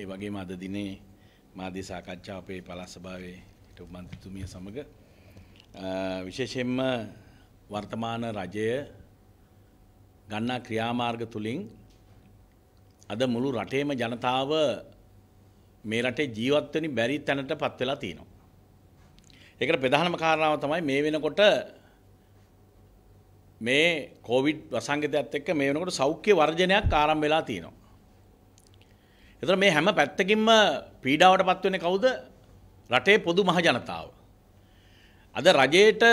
ඒ වගේම අද දිනේ මාධ්‍ය සාකච්ඡා අපේ පළාත් සභාවේ හිටපු මන්ත්‍රීතුමිය සමග විශේෂයෙන්ම වර්තමාන රජය ගන්නා ක්‍රියාමාර්ග තුලින් අද මුළු රටේම ජනතාව මේ රටේ ජීවත් වෙන්න බැරි තැනට පත් වෙලා තියෙනවා. ඒකට ප්‍රධානම කාරණාව තමයි මේ වෙනකොට මේ කොවිඩ් වසංගතයත් එක්ක මේ වෙනකොට සෞඛ්‍ය වර්ජනයක් ආරම්භ වෙලා තියෙනවා. එතන මේ හැම පැත්තකින්ම පීඩාවට පත් වෙන්නේ කවුද? රටේ පොදු මහ ජනතාව. අද රජයට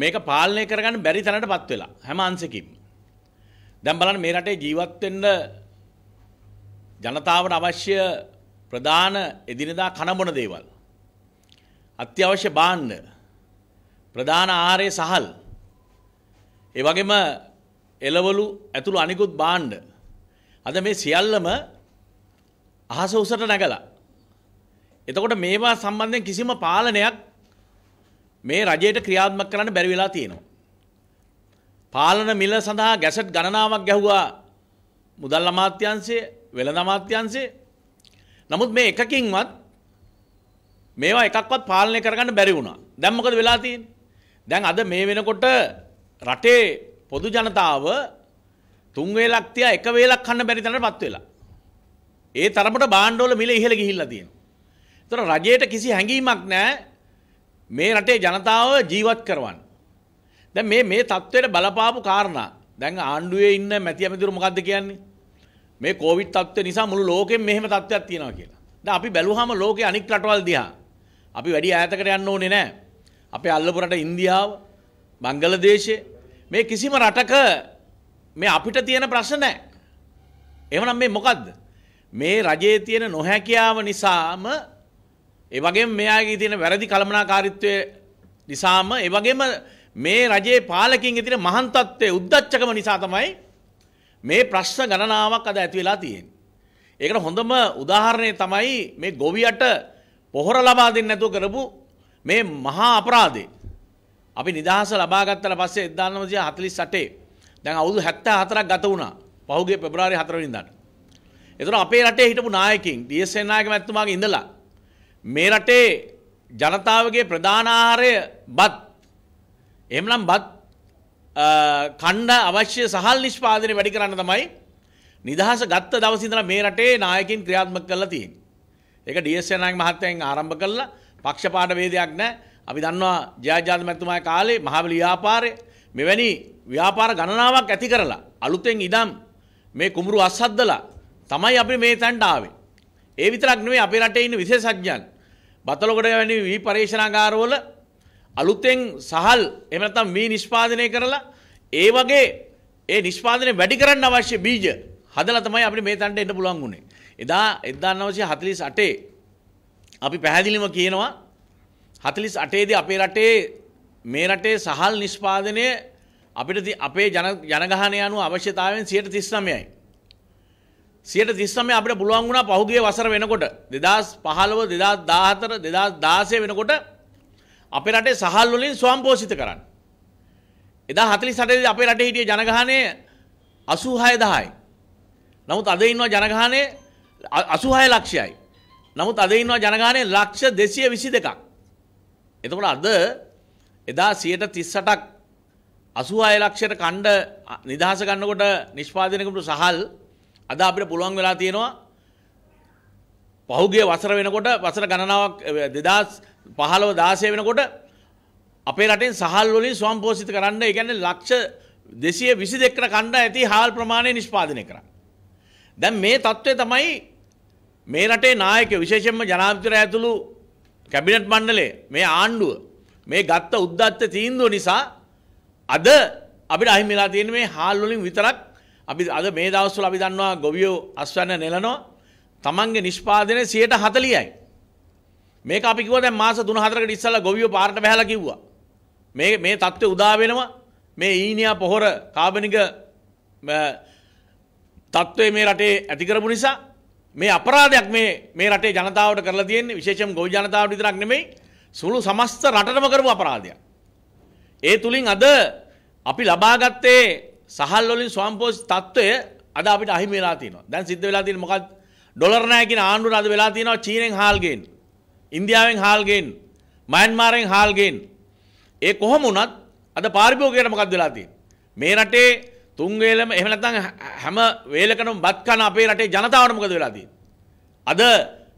මේක පාලනය කරගන්න බැරි තැනට පත් වෙලා හැම අංශකින්ම. දැන් බලන්න මේ රටේ ජීවත් වෙන්න ජනතාවට අවශ්‍ය ප්‍රධාන එදිනදා කනබොන දේවල්. අත්‍යවශ්‍ය භාණ්ඩ ප්‍රධාන ආහාරය සහල් ඒ වගේම එළවලු ඇතුළු අනිකුත් භාණ්ඩ අද මේ සියල්ලම අහස උසට නැගලා. එතකොට මේවා සම්බන්ධයෙන් කිසිම පාලනයක් මේ රජයට ක්‍රියාත්මක කරන්න බැරි වෙලා තියෙනවා. පාලන මිල සඳහා ගැසට් ගණනාවක් ගැහුවා මුදල් අමාත්‍යංශයේ වෙළඳ අමාත්‍යංශයේ. නමුත් මේ එකකින්වත් මේවා එකක්වත් පාලනය කරගන්න බැරි වුණා. දැන් මොකද වෙලා තියෙන්නේ? දැන් අද මේ වෙනකොට රටේ පොදු ජනතාව තුන් වේලක් තියා එක වේලක් කන්න බැරි තැනටපත් වෙලා. ඒ තරමට බාණ්ඩවල මිල ඉහළ ගිහිල්ලා තියෙනවා. ඒතර රජයට කිසි හැඟීමක් නැහැ මේ රටේ ජනතාව ජීවත් කරවන්න. දැන් මේ මේ தത്വෙට බලපාපු කාරණා. දැන් ආණ්ඩුවේ ඉන්න මැති ඇමතිතුරු මොකද්ද කියන්නේ? මේ කොවිඩ් தത്വෙ නිසා මුළු ලෝකෙම මෙහෙම தത്വයක් තියෙනවා කියලා. දැන් අපි බැලුවාම ලෝකේ අනික් රටවල් දිහා අපි වැඩි ඈතකට යන්න ඕනේ නැහැ. අපේ අල්ලපු රට ඉන්දියාව, බංගලාදේශය මේ කිසිම රටක මේ අපිට තියෙන ප්‍රශ්න නෑ. එහෙනම් මේ මොකද්ද? මේ රජයේ තියෙන නොහැකියාව නිසාම ඒ වගේම මෙයාගේ තියෙන වැරදි කළමනාකාරීත්වය නිසාම ඒ වගේම මේ රජයේ පාලකින්ගේ තියෙන මහන්තත්වයේ උද්දච්චකම නිසා තමයි මේ ප්‍රශ්න ගණනාවක් අද ඇති වෙලා තියෙන්නේ. ඒකට හොඳම උදාහරණය තමයි මේ ගොවියට පොහොර ලබා දෙන්නේ නැතුව කරපු මේ මහා අපරාධය. අපි නිදහස ලබා ගත්තට පස්සේ 1948 දැන් අවුරුදු 74ක් ගත වුණා. පහුගිය පෙබරවාරි 4 වෙනිදාට. ඒතර අපේ රටේ හිටපු නායකින් ඩී.එස්.එන් නායක මැතිතුමාගේ ඉඳලා මේ රටේ ජනතාවගේ ප්‍රධාන ආහාරය බත්. එහෙමනම් බත් කණ්ඩ අවශ්‍ය සහල් නිෂ්පාදනය වැඩි කරන්න තමයි නිදහස ගත්ත දවසේ ඉඳලා මේ රටේ නායකින් ක්‍රියාත්මක කරලා තියෙන්නේ. ඒක ඩී.එස්.එන් නායක මහත්තයෙන් ආරම්භ කරලා පක්ෂපාත වේදයක් නැහැ. අපි දන්නවා ජයජාත මැතිතුමාගේ කාලේ මහවැලි ව්‍යාපාරය මෙවැනි ව්‍යාපාර ගණනාවක් ඇති කරලා අලුතෙන් ඉදම් මේ කුමරු අස්සද්දලා තමයි අපි මේ තැන්ට ආවේ. ඒ විතරක් නෙවෙයි අපේ රටේ ඉන්න විශේෂඥයන් බතලොගොඩ වැනි වී පරීක්ෂණාගාරවල අලුතෙන් සහල් එහෙම නැත්නම් වී නිෂ්පාදනය කරලා ඒ වගේ ඒ නිෂ්පාදනය වැඩි කරන්න අවශ්‍ය බීජ හදලා තමයි අපිට මේ තැනට එන්න පුළුවන් වුණේ. එදා 1948 අපි පැහැදිලිව කියනවා 48 දී අපේ රටේ මේ රටේ සහල් නිෂ්පාදනය අපිට අපේ ජනගහනය අනු අවශ්‍යතාවෙන් සියට තිස්නමයයි. සියට තිස්සම අපට පුළුවන් වුණා පහුගිය වසර වෙනකොට දෙදස් පහළව දෙදස් දාහතර දෙදස් දාසය වෙනකොට අපේ රටේ සහල් වලින් ස්වම්පෝෂිත කරන්න. එදා හතලි සටේ අපේ රටේ හිටිය ජනගහනය අසූහය දහයි. නමුත් අද ඉන්නවා ජනගහනය අසුහය ලක්ෂයයි. නමුත් අද ඉන්නවා ජනගහනය ලක්ෂ දෙසිය විසි දෙකක්. එතකොට අද එදා සියට තිස්සටක් අසුහය ලක්ෂයට කණ්ඩ නිදහස ගන්නකොට නිෂ්පාදනකමට සහල් අද අපිට පුළුවන් වෙලා තියෙනවා පහුගේ වසර වෙනකොට වසර ගණනාවක් දෙදස් පහළව දාසය වෙනකොට අපේ රටෙන් සහල් වලින් ස්වම්පෝසිත කරන්න එකන්න ලක්ෂ දෙසිය විසි දෙකට කණ්ඩ ඇති හාල් ප්‍රමාණය නිෂ්පාදනය කර. දැන් මේ තත්ත්වය තමයි මේ රටේ නායක විශේෂෙන්ම ජනාපතර ඇතුළු කැබිනට් මණ්ඩලේ මේ ආණ්ඩුව මේ ගත්ත උද්දත්ත තීන්දුව නිසා අද අපිට අහිමි වෙලා තියෙන මේ හාල් වලින් විතරක් අපි අද මේ දවස්වල අපි දන්නවා ගොවියෝ අස්වැන්න නෙලනවා තමන්ගේ නිෂ්පාදනය 140යි මේක අපි කිව්වා දැන් මාස 3-4කට ඉස්සෙල්ලා ගොවියෝ පාරට බහැලා කිව්වා මේ මේ தත්ත්වය උදා වෙනවා මේ ඊනියා පොහොර කාබනික තත්ත්වය මේ රටේ ඇති කරපු නිසා මේ අපරාධයක් මේ මේ රටේ ජනතාවට කරලා තියෙන්නේ විශේෂයෙන් ගොවි ජනතාවට විතරක් නෙමෙයි සුළු සමස්ත රටටම කරපු අපරාධයක් ඒ තුළින් අද අපි ලබාගත්තේ සහල්ලොලින් ස්වම්පෝස් තත්ත්වය අද අපිට අහිමි වෙලා තියෙනවා. දැන් සිද්ධ වෙලා තියෙන මොකක්ද? ඩොලර් නැහැ කියන ආණ්ඩුවට අද වෙලා තියෙනවා චීනෙන් හාල් ගේන්න. ඉන්දියාවෙන් හාල් ගේන්න. මයන්මාරෙන් හාල් ගේන්න. ඒ කොහොම වුණත් අද පාරිභෝගිකයට මොකක්ද වෙලා තියෙන්නේ? මේ රටේ තුන් වේලම එහෙම නැත්නම් හැම වේලකටම බත් කන අපේ රටේ ජනතාවට මොකද වෙලා තියෙන්නේ? අද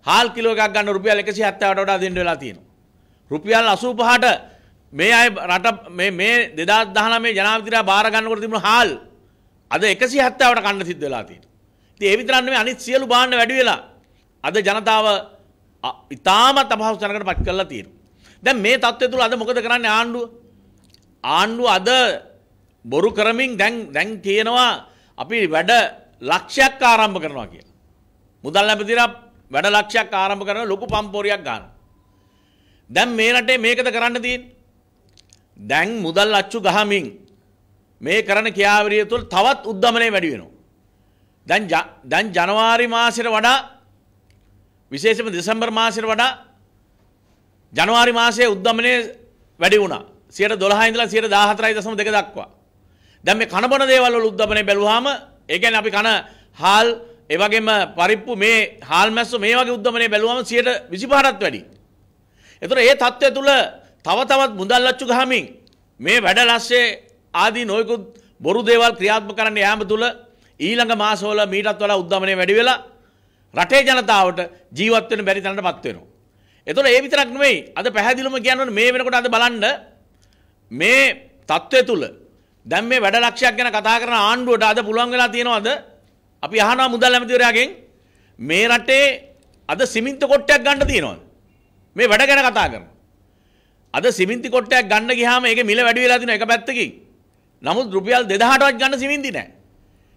හාල් කිලෝ එකක් ගන්න රුපියල් 170ට වඩා දෙන්න වෙලා තියෙනවා. රුපියල් 85ට මේ අය රට මේ දෙදා දහන මේ ජනාවිතරා බාරගන්නකොට තිබුණ හාල් අද එකසි හත්තාවට කන්න සිද්ධ වෙලා තියෙන. ඉතින් ඒ විතරක් නෙමෙයි අනිත් සියලු බාන්න වැඩි වෙලා අද ජනතාව ඉතාමත් අපහසු තැනකට පත් කරලා තියෙනවා. දැන් මේ தත්ත්වය තුල අද මොකද කරන්නේ ආණ්ඩුව? ආණ්ඩුව අද බොරු කරමින් දැන් දැන් කියනවා අපි වැඩ ලක්ෂයක් ආරම්භ කරනවා කියලා. මුදල් ලැබෙතිලා වැඩ ලක්ෂයක් ආරම්භ කරන ලොකු පම්පෝරියක් ගන්න. දැන් මේ රටේ මේකද කරන්න තියෙන්නේ? දැන් මුදල් අච්චු ගහමින් මේ කරන කියාවරිය තුළ තවත් උද්ධමනය වැඩි වෙනවා. දැන් දැන් ජනවාරි මාසයට වඩා විශේෂම දෙසැම්බර් මාසයට වඩා ජනවාරි මාසයේ උද්ධමනය වැඩි වුණා. 112 ඉඳලා 114.2 දක්වා. දැන් මේ කනබන දේවල් වල උද්ධමනය බැලුවාම ඒ කියන්නේ අපි කන හාල් ඒ වගේම පරිප්පු මේ හාල් මැස්සෝ මේ වගේ උද්ධමනය බැලුවාම 125ටත් වැඩි. ඒතර ඒ தත්ත්වය තුළ තව තවත් මුදල් අච්චු ගහමින් මේ වැඩ ලස්සේ ආදී නොයකුත් බොරු දේවල් ක්‍රියාත්මක කරන්න යාම තුළ ඊළඟ මාසවල මීටත් වඩා උද්දමනය වැඩි වෙලා රටේ ජනතාවට ජීවත් වෙන බැරි තැනටපත් වෙනවා. එතකොට ඒ විතරක් නෙවෙයි අද පැහැදිලිවම කියනවනේ මේ වෙනකොට අද බලන්න මේ தත්ත්වය තුළ දැන් මේ වැඩ ලක්ෂයක් ගැන කතා කරන ආණ්ඩුවට අද පුළුවන් වෙලා තියෙනවද අපි අහනවා මුදල් ඇමතිවරයාගෙන් මේ රටේ අද සිමින්ත කොට්ටයක් ගන්න තියෙනවද මේ වැඩ ගැන කතා කරන අද සිමින්ති කොට්ටයක් ගන්න ගියාම ඒක මිල වැඩි වෙලා තිනවා එක පැත්තකින්. නමුත් රුපියල් 2000ටවත් ගන්න සිමින්ති නැහැ.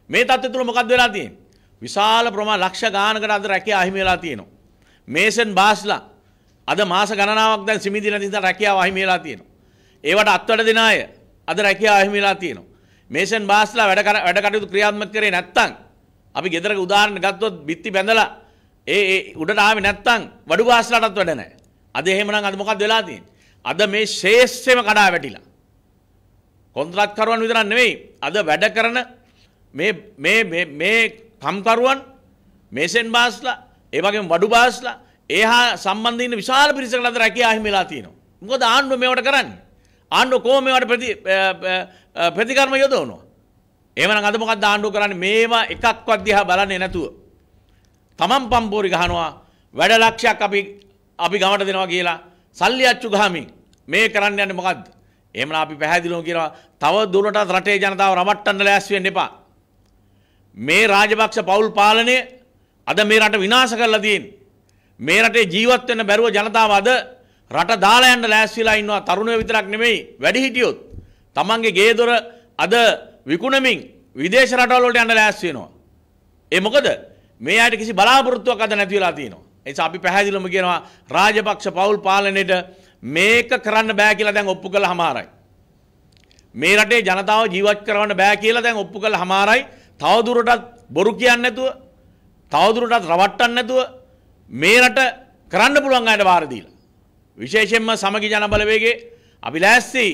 මේ තත්ත්වය තුල මොකක්ද වෙලා තියෙන්නේ? විශාල ප්‍රමාණ ලක්ෂ ගානකට අද රැකියා අහිමි වෙලා තියෙනවා. මේසන් බාස්ලා අද මාස ගණනාවක් දැන් සිමින්ති නැති නිසා රැකියාව අහිමි වෙලා තියෙනවා. ඒවට අත්වඩ දෙන අය අද රැකියාව අහිමි වෙලා තියෙනවා. මේසන් බාස්ලා වැඩ වැඩ කටයුතු ක්‍රියාත්මක කරේ නැත්තම් අපි ගෙදරක උදාහරණ ගත්තොත් බිත්ති බැඳලා ඒ ඒ උඩට ආවේ නැත්තම් වඩු බාස්ලාටත් වැඩ නැහැ. අද එහෙමනම් අද මොකක්ද වෙලා තියෙන්නේ? අද මේ ශේෂ්ඨම කඩා වැටිලා. කොන්ත්‍රාත්කරුවන් විතරක් නෙවෙයි අද වැඩ කරන මේ මේ මේ මේ කම්කරුවන් මේසෙන් බාස්ලා ඒ වගේම වඩු බාස්ලා ඒහා සම්බන්ධ ඉන්න විශාල පිරිසකට අද රැකියා හිමිලා තියෙනවා. මොකද ආණ්ඩුව මේවට කරන්නේ? ආණ්ඩුව කොහොම මේවට ප්‍රති ප්‍රතිකර්ම යොදවනවා? එහෙමනම් අද මොකක්ද ආණ්ඩුව කරන්නේ? මේවා එකක්වත් දිහා බලන්නේ නැතුව තමන් පම්පෝරි ගහනවා වැඩ ලක්ෂයක් අපි අපි ගමට දෙනවා කියලා සල්ලි අච්චු ගහමින් මේ කරන්න යන්නේ මොකද්ද? එහෙමනම් අපි පැහැදිලිව කියනවා තව දුරටත් රටේ ජනතාව රවට්ටන්න ලෑස්ති වෙන්න එපා. මේ රාජපක්ෂ පවුල් පාලනය අද මේ රට විනාශ කරලා තියෙන්නේ. මේ රටේ ජීවත් වෙන්න බැරුව ජනතාව අද රට දාලා යන්න ලෑස්තිලා ඉන්නවා තරුණයෝ විතරක් නෙමෙයි වැඩිහිටියොත්. තමන්ගේ ගේ දොර අද විකුණමින් විදේශ රටවල් වලට යන්න ලෑස්ති වෙනවා. ඒ මොකද මේ අයට කිසි බලාපොරොත්තුවක් අද නැති වෙලා තියෙනවා. එනිසා අපි පැහැදිලිවම කියනවා රාජපක්ෂ පවුල් පාලනයේට මේක කරන්න බෑ කියලා දැන් ඔප්පු කළ හමාරයි. මේ රටේ ජනතාව ජීවත් කරවන්න බෑ කියලා දැන් ඔප්පු කළ හමාරයි. තවදුරටත් බොරු කියන්නේ නැතුව තවදුරටත් රවට්ටන්න නැතුව මේ රට කරන්න පුළුවන් අයට වාර දීලා. විශේෂයෙන්ම සමගි ජනබලවේගේ අපි ලෑස්ති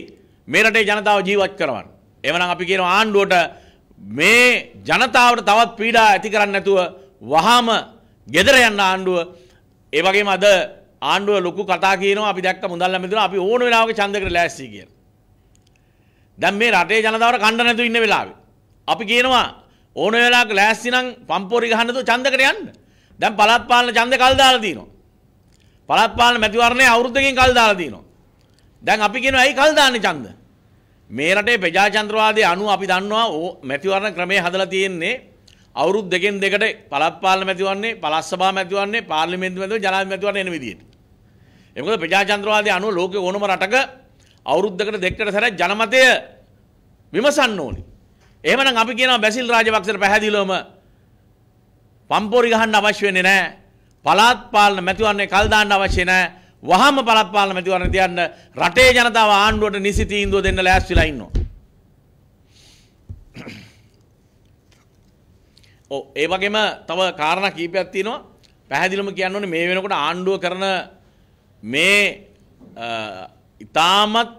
මේ රටේ ජනතාව ජීවත් කරවන්න. එවනම් අපි කියන ආණ්ඩුවට මේ ජනතාවට තවත් පීඩා ඇති කරන්න නැතුව වහාම ගෙදර යන්න ආණ්ඩුව ඒ වගේම අද ආණ්ඩුව ලොකු කතා කියනවා අපි දැක්ක මුදල් ලැබෙනවා අපි ඕන වෙලාවක ඡන්දකට ලෑස්ති කියලා. දැන් මේ රටේ ජනතාවට කණ්ඩ නැතුව ඉන්න වෙලාවේ අපි කියනවා ඕන වෙලාවක ලෑස්ති නම් පම්පෝරි ගහන්න නැතුව ඡන්දකට යන්න. දැන් පළාත් පාලන ඡන්ද කල් දාලා දිනවා. පළාත් පාලන මැතිවරණය අවුරුද්දකින් කල් දාලා දිනවා. දැන් අපි කියනවා ඇයි කල් දාන්නේ ඡන්ද? මේ රටේ ප්‍රජාතන්ත්‍රවාදයේ අනුව අපි දන්නවා මැතිවරණ ක්‍රමය හදලා තියෙන්නේ අවුරුදු දෙකෙන් දෙකට පළාත් පාලන මැතිවන්නේ පළාත් සභා මැතිවන්නේ පාර්ලිමේන්තු මැතිව ජනාධිපති මැතිවන්නේ එන විදියට. ඒ මොකද ප්‍රජාතන්ත්‍රවාදී අනුව ලෝකේ ඕනම රටක අවුරුද්දකට දෙකකට සැරයක් ජනමතය විමසන්න ඕනි. එහෙමනම් අපි කියනවා බැසිල් රාජපක්ෂට පැහැදිලිවම පම්පෝරි ගහන්න අවශ්‍ය වෙන්නේ නැහැ. පළාත් පාලන මැතිවන්නේ කල් දාන්න අවශ්‍ය නැහැ. වහම පළාත් පාලන මැතිවරණ තියන්න රටේ ජනතාව ආණ්ඩුවට නිසි තීන්දුව දෙන්න ලෑස්තිලා ඉන්නවා. ඒ වගේම තව කාරණා කීපයක් තියෙනවා. පැහැදිලිවම කියන්න ඕනේ මේ වෙනකොට ආණ්ඩුව කරන මේ ඉතාමත්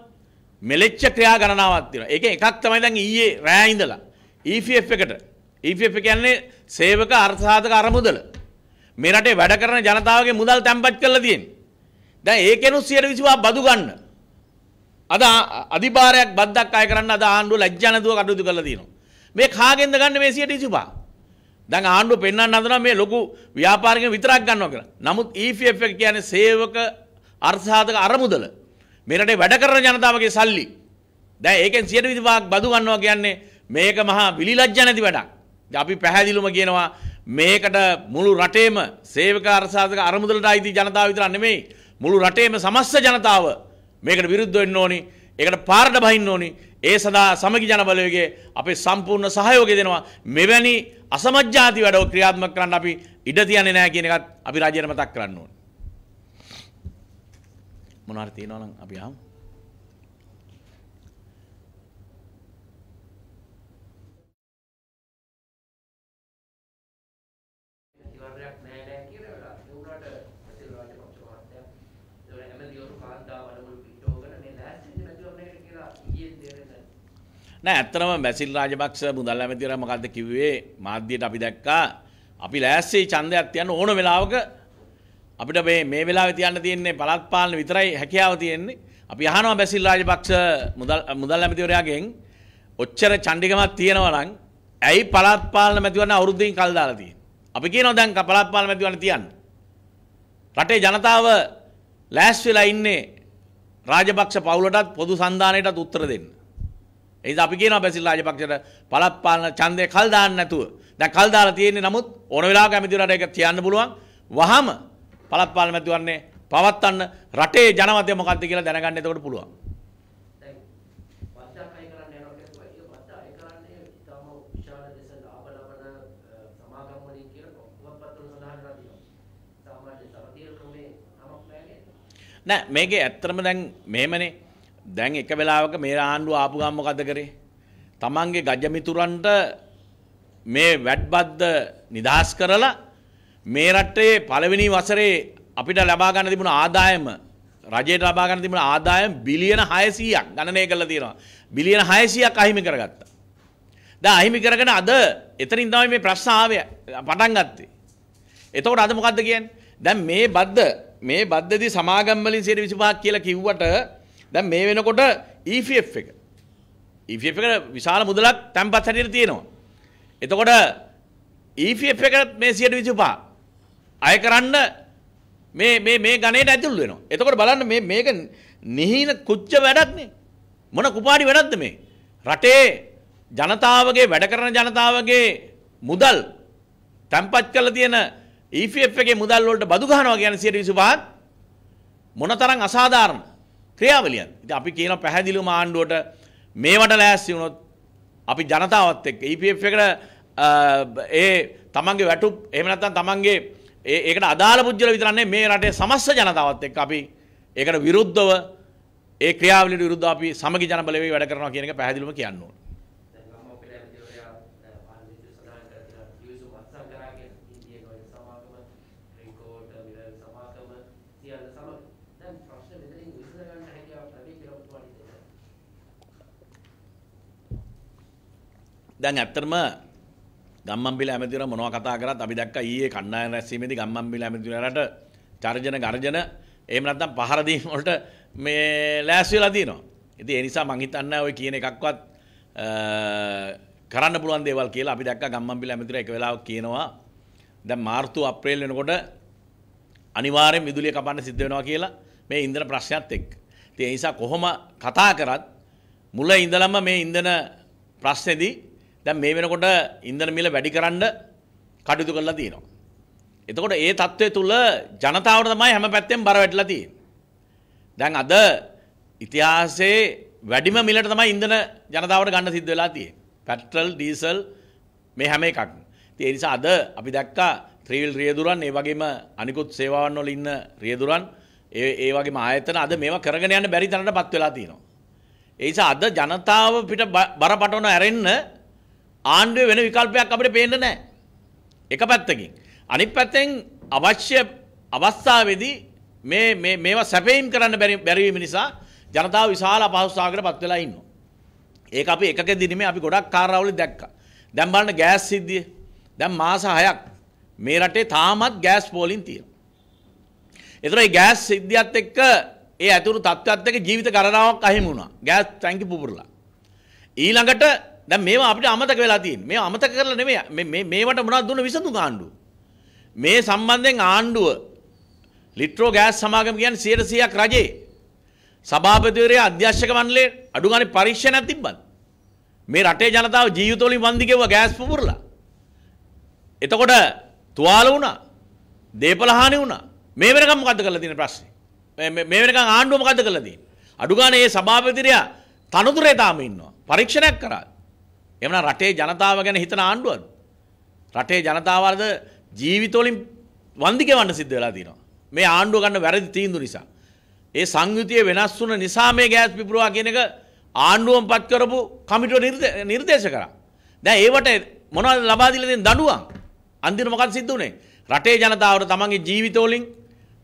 මෙලෙච්ච ක්‍රියා ගණනාවක් තියෙනවා. ඒකෙන් එකක් තමයි දැන් ඊයේ රෑ ඉඳලා EFF එකට EFF කියන්නේ සේවක අර්ථසාධක අරමුදල. මේ රටේ වැඩ කරන ජනතාවගේ මුදල් තැම්පත් කරලා තියෙන්නේ. දැන් ඒකෙනුත් 125 බදු ගන්න. අද අධිභාරයක් බද්දක් අය කරන්න අද ආණ්ඩුව ලැජ්ජා නැතුව කටයුතු කරලා තියෙනවා. මේ කාගෙන්ද ගන්න මේ 125? දැන් ආණ්ඩුව පෙන්වන්න හදනවා මේ ලොකු ව්‍යාපාරිකයන් විතරක් ගන්නවා කියලා. නමුත් EFF එක කියන්නේ සේවක අර්ථසාධක අරමුදල. මේ රටේ වැඩ කරන ජනතාවගේ සල්ලි. දැන් ඒකෙන් 125ක් බදු ගන්නවා කියන්නේ මේක මහා විලිලජ්ජ නැති වැඩක්. අපි පැහැදිලිවම කියනවා මේකට මුළු රටේම සේවක අර්ථසාධක අරමුදලට අයිති ජනතාව විතරක් නෙමෙයි මුළු රටේම සමස්ත ජනතාව මේකට විරුද්ධ වෙන්න ඕනි. ඒකට පාරට බහින්න ඕනි. ඒ සඳහා සමගි ජනබලවේගයේ අපේ සම්පූර්ණ සහයෝගය දෙනවා. මෙවැනි අසමජ්ජාති වැඩෝ ක්‍රියාත්මක කරන්න අපි ඉඩ තියන්නේ නැහැ කියන එකත් අපි රජයට මතක් කරන්න ඕනේ. මොනවාරි තියෙනවා නම් අපි ආමු. නෑ ඇත්තනම මැසිල් රාජපක්ෂ මුදල් ඇමතිවරයා මොකද්ද කිව්වේ මාධ්‍යයට අපි දැක්කා අපි ලෑස්ති ඡන්දයක් තියන්න ඕන වෙලාවක අපිට මේ මේ වෙලාවේ තියන්න තියෙන්නේ පළාත් පාලන විතරයි හැකියාව තියෙන්නේ. අපි අහනවා බැසිල් රාජපක්ෂ මුදල් මුදල් ඇමතිවරයාගෙන් ඔච්චර ඡණ්ඩිකමක් තියෙනවා නම් ඇයි පළාත් පාලන මැතිවරණ අවුරුද්දකින් කල් දාලා තියෙන්නේ? අපි කියනවා දැන් පළාත් පාලන මැතිවරණ තියන්න. රටේ ජනතාව ලෑස්ති වෙලා ඉන්නේ රාජපක්ෂ පවුලටත් පොදු සන්ධානයටත් උත්තර දෙන්න. එයිද අපි කියන බැසිල් රාජපක්ෂට පළත් පාලන ඡන්දය කල් දාන්න නැතුව. දැන් කල් දාලා තියෙන්නේ නමුත් ඕන වෙලාවක ඇමතිවරට ඒක තියන්න පුළුවන්. වහම පළත් පාලන මැතිවරණේ පවත්වන්න රටේ ජනමතය මොකක්ද කියලා දැනගන්න එතකොට පුළුවන්. නෑ මේකේ ඇත්තටම දැන් මෙහෙමනේ දැන් එක වෙලාවක මේ ආණ්ඩුව ආපු ගමන් මොකද කරේ? තමන්ගේ ගජමිතුරන්ට මේ වැට්බද්ද නිදහස් කරලා මේ රටේ පළවෙනි වසරේ අපිට ලබා ගන්න තිබුණ ආදායම රජයට ලබා ගන්න තිබුණ ආදායම බිලියන 600ක් ගණනය කරලා තියෙනවා. බිලියන 600ක් අහිමි කරගත්තා. දැන් අහිමි කරගෙන අද එතනින් තමයි මේ ප්‍රශ්න ආවේ පටන් ගත්තේ. එතකොට අද මොකද්ද කියන්නේ? දැන් මේ බද්ද මේ බද්දදී සමාගම් වලින් 25ක් කියලා කිව්වට දැන් මේ වෙනකොට EFF එක EFF එකට විශාල මුදලක් තැන්පත් හැටියට තියෙනවා. එතකොට EFF එකට මේ 125 අය කරන්න මේ මේ මේ ගණයට ඇතුල් වෙනවා. එතකොට බලන්න මේ මේක නිහින කුච්ච වැඩක් නේ. මොන කුපාඩි වැඩක්ද මේ? රටේ ජනතාවගේ වැඩ කරන ජනතාවගේ මුදල් තැන්පත් කරලා තියෙන EFF එකේ මුදල් වලට බදු ගහනවා කියන්නේ 125ත් මොනතරම් අසාධාරණ ක්‍රියාවලියන්. ඉතින් අපි කියන පැහැදිලිවම ආණ්ඩුවට මේවට ලෑස්ති වුණොත් අපි ජනතාවත් එක්ක EPF එකට ඒ තමන්ගේ වැටුප් එහෙම නැත්නම් තමන්ගේ ඒකට අදාළ පුජ්‍යල විතරන්නේ මේ රටේ සමස්ත ජනතාවත් එක්ක අපි ඒකට විරුද්ධව ඒ ක්‍රියාවලියට විරුද්ධව අපි සමගි ජනබලයේ වැඩ කරනවා කියන එක පැහැදිලිවම කියන්න ඕනේ. දැන් ඇත්තටම ගම්මන්පිල ඇමතිවරයා මොනවා කතා කරත් අපි දැක්කා ඊයේ කණ්ඩායම් රැස්වීමේදී ගම්මන්පිල ඇමතිවරයාට තර්ජන ගර්ජන එහෙම නැත්නම් පහර දීම වලට මේ ලෑස්ති වෙලා තියෙනවා. ඉතින් ඒ නිසා මං හිතන්නේ ඔය කියන එකක්වත් කරන්න පුළුවන් දේවල් කියලා අපි දැක්කා ගම්මන්පිල ඇමතිවරයා එක වෙලාවක කියනවා දැන් මාර්තු අප්‍රේල් වෙනකොට අනිවාර්යෙන් විදුලිය කපන්න සිද්ධ වෙනවා කියලා මේ ඉන්ධන ප්‍රශ්නයත් එක්ක. ඉතින් ඒ නිසා කොහොම කතා කරත් මුල ඉඳලම මේ ඉන්ධන ප්‍රශ්නේදී දැන් මේ වෙනකොට ඉන්ධන මිල වැඩි කරන්න කටයුතු කරලා තියෙනවා. එතකොට ඒ தත්ත්වය තුල ජනතාවට තමයි හැම පැත්තෙන් බර වැටලා තියෙන්නේ. දැන් අද ඉතිහාසයේ වැඩිම මිලට තමයි ඉන්ධන ජනතාවට ගන්න සිද්ධ වෙලා තියෙන්නේ. පෙට්‍රල්, ඩීසල් මේ හැම එකක්ම. ඉතින් ඒ නිසා අද අපි දැක්කා ත්‍රිවිල් රියදුරන් ඒ වගේම අනිකුත් සේවාවන් වල ඉන්න රියදුරන් ඒ ඒ වගේම ආයතන අද මේවා කරගෙන යන්න බැරි තරමටපත් වෙලා තියෙනවා. ඒ නිසා අද ජනතාව පිට බරපටවන ඇරෙන්න ආණ්ඩුව වෙන විකල්පයක් අපිට පේන්න නැහැ. එක පැත්තකින්. අනිත් පැත්තෙන් අවශ්‍ය අවස්ථාවේදී මේ මේ මේවා සැපයීම් කරන්න බැරි බැරි වීම නිසා ජනතාව විශාල අපහසුතාවකට පත් වෙලා ඉන්නවා. ඒක අපි එකකෙදි නෙමෙයි අපි ගොඩක් කාරණාවල දැක්කා. දැන් බලන්න ගෑස් සිද්ධිය. දැන් මාස 6ක් මේ රටේ තාමත් ගෑස් පෝලින් තියෙනවා. ඒතර ඒ ගෑස් සිද්ධියත් එක්ක ඒ ඇතුළු තත්ත්වයත් එක්ක ජීවිත ගණනාවක් අහිමි වුණා. ගෑස් ටැංකි පුපුරලා. ඊළඟට දැන් මේවා අපිට අමතක වෙලා තියෙන්නේ. මේවා අමතක කරලා නෙමෙයි මේ මේවට මොනවද දුන්න විසඳුම් ආණ්ඩුව. මේ සම්බන්ධයෙන් ආණ්ඩුව ලිට්‍රෝ ගෑස් සමාගම කියන්නේ 100%ක් රජේ. සභාපතිවරයා අධ්‍යක්ෂක මණ්ඩලයේ අඩු ගානේ පරීක්ෂණයක් තිබ්බත් මේ රටේ ජනතාව ජීවිතවලින් වන්දි ගෙවුවා ගෑස් පුපුරලා. එතකොට තුවාල වුණා. දේපල හානි වුණා. මේ වෙනකම් මොකද්ද කරලා තියෙන ප්‍රශ්නේ? මේ මේ වෙනකම් ආණ්ඩුව මොකද්ද කරලා තියෙන්නේ? අඩු ගානේ මේ සභාපතිවරයා තනතුරේ තාම ඉන්නවා. පරීක්ෂණයක් කරා. එමන රටේ ජනතාව ගැන හිතන ආණ්ඩුවද. රටේ ජනතාවද ජීවිතවලින් වන්දිකවන්න සිද්ධ වෙලා දිනවා. මේ ආණ්ඩුව ගන්න වැරදි තීන්දු නිසා. ඒ සංයුතිය වෙනස් වුන නිසා මේ ගෑස් පිපුරවා කියන එක ආණ්ඩුවම් පත් කරපු කමිටුව නිර්දේශ කරා. දැන් ඒවට මොනවද ලබා දීලා තියෙන දඬුවම්? අන්තිම මොකක්ද සිද්ධ උනේ? රටේ ජනතාවට තමන්ගේ ජීවිතවලින්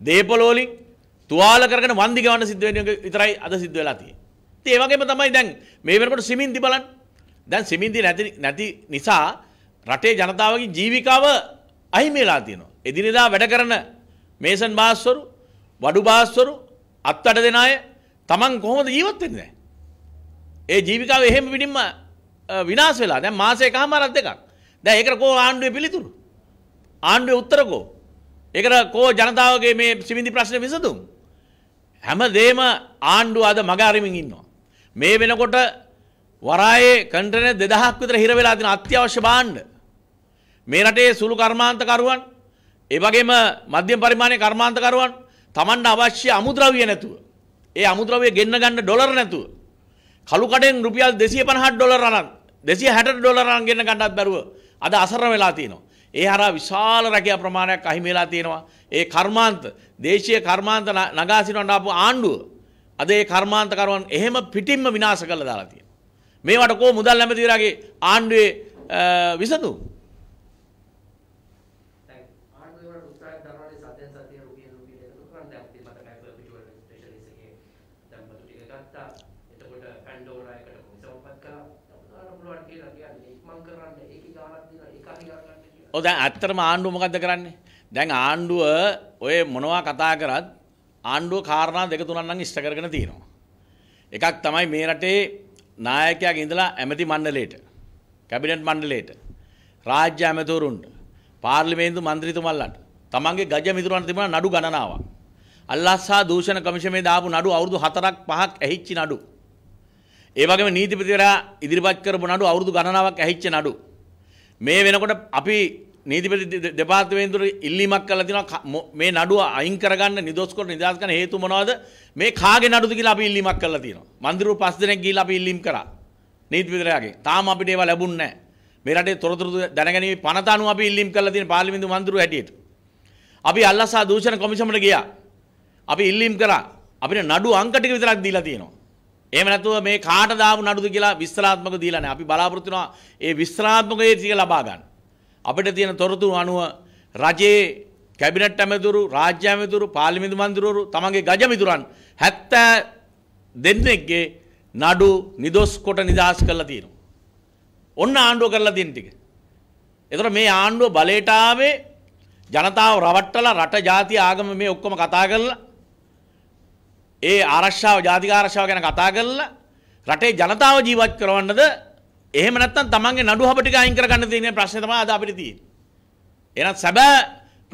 දේපොළ වලින් තුවාල කරගෙන වන්දි ගවන්න සිද්ධ වෙන එක විතරයි අද සිද්ධ වෙලා තියෙන්නේ. ඉතින් ඒ වගේම තමයි දැන් මේ වෙනකොට සිමින්දි බලන්න දැන් සිමින්දි නැති නැති නිසා රටේ ජනතාවගේ ජීවිකාව අහිමිලා තියෙනවා. එදිනෙදා වැඩ කරන මේසන් බාස්වරු, වඩු බාස්වරු, අත්තට දෙන අය Taman කොහොමද ජීවත් වෙන්නේ දැන්? ඒ ජීවිකාව එහෙම පිටින්ම විනාශ වෙලා. දැන් මාසයකමාරක් දෙකක්. දැන් ඒකට කෝ ආණ්ඩුවේ පිළිතුරු? ආණ්ඩුවේ උත්තර කෝ? ඒකට කෝ ජනතාවගේ මේ සිමින්දි ප්‍රශ්නේ විසඳුම්? හැමදේම ආණ්ඩුව අද මග අරමින් ඉන්නවා. මේ වෙනකොට වරායේ කන්ටනේ දෙදහක් විතර හිර වෙලා තියෙන අත්‍යවශ්‍ය භාණ්ඩ. මේ රටේ සුළු කර්මාන්තකරුවන්, ඒ වගේම මධ්‍යම පරිමාණයේ කර්මාන්තකරුවන් Tamanට අවශ්‍ය අමුද්‍රව්‍ය නැතුව, ඒ අමුද්‍රව්‍ය ගෙන්න ගන්න ඩොලර් නැතුව, කළු කඩෙන් රුපියල් 250 ඩොලර් අරන් 260 ඩොලර් අරන් ගෙන්න ගන්නත් බැරුව අද අසරණ වෙලා තියෙනවා. ඒ හරහා විශාල රැකියා ප්‍රමාණයක් අහිමි වෙලා තියෙනවා. ඒ කර්මාන්ත, දේශීය කර්මාන්ත නගා සිටවන්න ආපු ආණ්ඩුව අද ඒ කර්මාන්තකරුවන් එහෙම පිටින්ම විනාශ කරලා දාලා තියෙනවා. මේවට කෝ මුදල් ඇමතිවරගේ ආණ්ඩුවේ විසඳු. ඔ දැන් ඇත්තටම ආණ්ඩුව මොකද්ද කරන්නේ? දැන් ආණ්ඩුව ඔය මොනවා කතා කරත් ආණ්ඩුව කාරණා දෙක තුනක් නම් ඉෂ්ට කරගෙන තියෙනවා. එකක් තමයි මේ රටේ නායකයාගේ ඉඳලා ඇමති මණ්ඩලයට කැබිනට් මණ්ඩලයට රාජ්‍ය ඇමතිවරුන්ට පාර්ලිමේන්තු මන්ත්‍රීතුමල්ලන්ට තමන්ගේ ගජ මිතුරන් තිබුණ නඩු ගණනාවක් අල්ලස්සා දූෂණ කමිෂමේ දාපු නඩු අවුරුදු 4ක් 5ක් ඇහිච්චි නඩු ඒ වගේම නීතිපතිවරයා ඉදිරිපත් කරපු නඩු අවුරුදු ගණනාවක් ඇහිච්ච නඩු මේ වෙනකොට අපි නීතිපති දෙපාර්තමේන්තුවට ඉල්ලීමක් කළා තියෙනවා මේ නඩුව අයින් කරගන්න නිදොස් කොට නිදහස් කරන හේතු මොනවද මේ කාගේ නඩුද කියලා අපි ඉල්ලීමක් කළා තියෙනවා මන්දිරු පස් දෙනෙක් ගිහිල්ලා අපි ඉල්ලීම් කරා නීතිපතිරයාගෙන් තාම අපිට ඒවා ලැබුණේ නැහැ මේ රටේ තොරතුරු දැනගැනීමේ පනත අනුව අපි ඉල්ලීම් කළා තියෙන පාර්ලිමේන්තු මන්දිරු හැටියට අපි අල්ලසා දූෂණ කොමිෂමට ගියා අපි ඉල්ලීම් කරා අපිට නඩු අංක ටික විතරක් දීලා තියෙනවා එහෙම නැතුව මේ කාට දාපු නඩුද කියලා විස්තරාත්මක දීලා නැහැ අපි බලාපොරොත්තු වෙනවා ඒ විස්තරාත්මකයේ ටික ලබා ගන්න අපිට තියෙන තොරතුරු අනුව රජයේ කැබිනට් ඇමතුරු රාජ්‍ය ඇමතුරු පාර්ලිමේන්තු මන්ත්‍රීවරු තමගේ ගජමිතුරන් 70 දෙන්නෙක්ගේ නඩු නිදොස් කොට නිදහස් කරලා තියෙනවා. ඔන්න ආණ්ඩුව කරලා තියෙන ටික. ඒතර මේ ආණ්ඩුව බලයට ආවේ ජනතාව රවට්ටලා රට ජාතිය ආගම මේ ඔක්කොම කතා කරලා ඒ ආරක්ෂාව ජාතික ආරක්ෂාව ගැන කතා කරලා රටේ ජනතාව ජීවත් කරවන්නද එහෙම නැත්නම් තමන්ගේ නඩු හබ ටික අයින් කරගන්න තියෙන ප්‍රශ්නේ තමයි අද අපිට තියෙන්නේ. එහෙනම් සැබෑ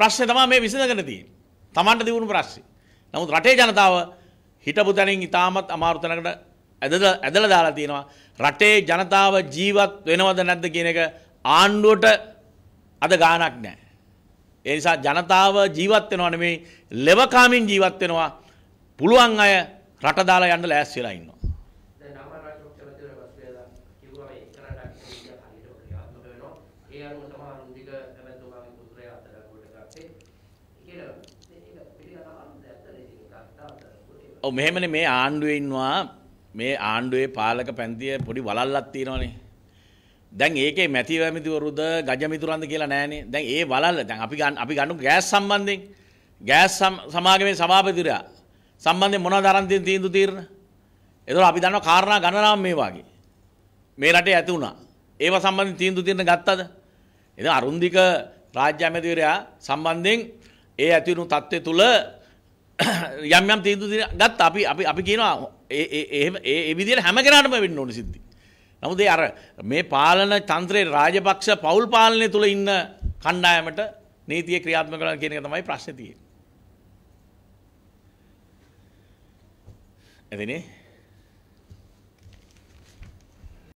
ප්‍රශ්නේ තමයි මේ විසඳගෙන තියෙන්නේ. තමන්ට දිනුණු ප්‍රශ්නේ. නමුත් රටේ ජනතාව හිටපු තැනින් ඉතාමත් අමාරු තැනකට ඇදලා ඇදලා දාලා තියෙනවා. රටේ ජනතාව ජීවත් වෙනවද නැද්ද කියන එක ආණ්ඩුවට අද ගාණක් නැහැ. ඒ නිසා ජනතාව ජීවත් වෙනව නෙමෙයි ලෙවකාමින් ජීවත් වෙනවා. පුළුවන් අය රට දාලා යන්න ලෑස්ති වෙලා ඉන්නවා. ඔව් මෙහෙමනේ මේ ආණ්ඩුවේ ඉන්නවා මේ ආණ්ඩුවේ පාලක පැන්තිය පොඩි වලල්ලක් තියෙනවානේ. දැන් ඒකේ මැතිවැමිතිවරුද ගජමිතුරන්ද කියලා නෑනේ. දැන් ඒ වලල්ල දැන් අපි ගන්න අපි ගන්නු ගෑස් සම්බන්ධයෙන් ගෑස් සමාගමේ සභාපතිතුරා සම්බන්ධයෙන් මොනවද අරන් තියෙන තීන්දුව తీරන? ඒතකොට අපි දන්නවා කාරණා ගණනාවක් මේ වාගේ. මේ රටේ ඇති වුණා. ඒව සම්බන්ධයෙන් තීන්දුව తీරන ගත්තද? එතන අරුන්දික රාජ්‍ය ඇමතිවරයා සම්බන්ධයෙන් ඒ ඇතිවුණු තත්ත්වය තුළ යම් යම් තීන්දු ගත් අපි අපි අපි කියනවා ඒ විදිහට හැම කෙනාටම වෙන්න ඕන සිද්ධි. නමුත් ඒ අර මේ පාලන තන්ත්‍රයේ රාජපක්ෂ පවුල් පාලනය තුල ඉන්න කණ්ඩායමට නීතිය ක්‍රියාත්මක කරන කියන එක තමයි ප්‍රශ්නේ තියෙන්නේ. එදිනේ